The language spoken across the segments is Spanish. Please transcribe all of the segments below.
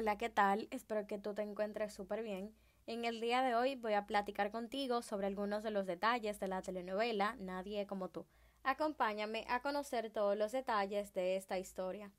Hola, ¿qué tal? Espero que tú te encuentres súper bien. En el día de hoy voy a platicar contigo sobre algunos de los detalles de la telenovela Nadie como tú. Acompáñame a conocer todos los detalles de esta historia.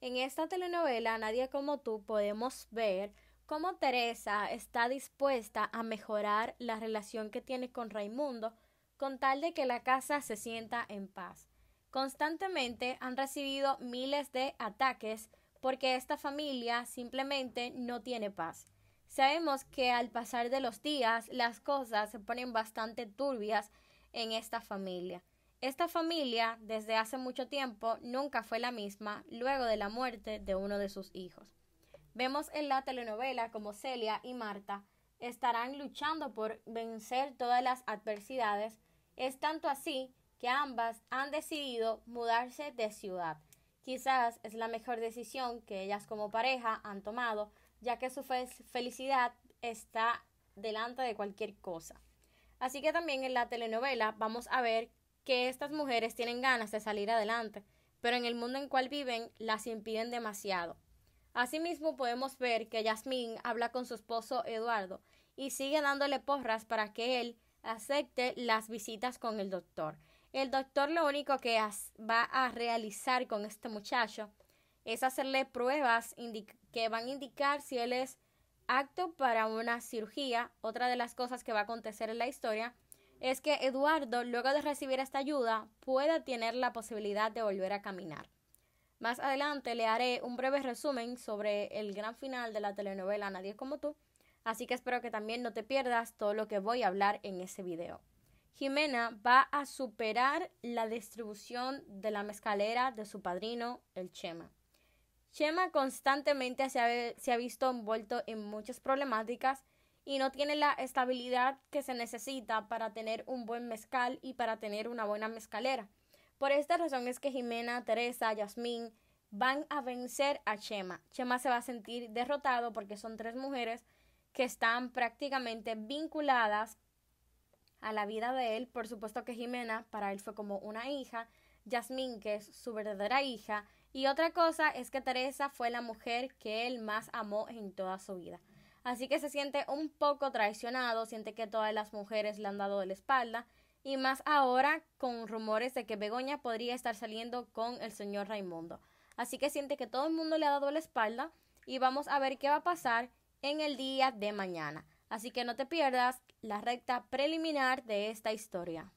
En esta telenovela Nadie como tú podemos ver cómo Teresa está dispuesta a mejorar la relación que tiene con Raimundo con tal de que la casa se sienta en paz. Constantemente han recibido miles de ataques porque esta familia simplemente no tiene paz. Sabemos que al pasar de los días las cosas se ponen bastante turbias en esta familia. Esta familia desde hace mucho tiempo nunca fue la misma luego de la muerte de uno de sus hijos. Vemos en la telenovela como Celia y Marta estarán luchando por vencer todas las adversidades. Es tanto así que ambas han decidido mudarse de ciudad Quizás es la mejor decisión que ellas como pareja han tomado, ya que su felicidad está delante de cualquier cosa. Así que también en la telenovela vamos a ver que estas mujeres tienen ganas de salir adelante, pero en el mundo en cual viven las impiden demasiado. Asimismo podemos ver que Yasmín habla con su esposo Eduardo y sigue dándole porras para que él acepte las visitas con el doctor. El doctor lo único que va a realizar con este muchacho es hacerle pruebas que van a indicar si él es apto para una cirugía. Otra de las cosas que va a acontecer en la historia es que Eduardo, luego de recibir esta ayuda, pueda tener la posibilidad de volver a caminar. Más adelante le haré un breve resumen sobre el gran final de la telenovela Nadie como tú, así que espero que también no te pierdas todo lo que voy a hablar en ese video. Jimena va a superar la distribución de la mezcalera de su padrino, el Chema. Chema constantemente se ha, visto envuelto en muchas problemáticas y no tiene la estabilidad que se necesita para tener un buen mezcal y para tener una buena mezcalera. Por esta razón es que Jimena, Teresa, Yasmín van a vencer a Chema. Chema se va a sentir derrotado porque son tres mujeres que están prácticamente vinculadas a la vida de él. Por supuesto que Jimena para él fue como una hija, Yasmín, que es su verdadera hija, y otra cosa es que Teresa fue la mujer que él más amó en toda su vida. Así que se siente un poco traicionado, siente que todas las mujeres le han dado la espalda, y más ahora con rumores de que Begoña podría estar saliendo con el señor Raimundo. Así que siente que todo el mundo le ha dado la espalda y vamos a ver qué va a pasar en el día de mañana. Así que no te pierdas la recta preliminar de esta historia.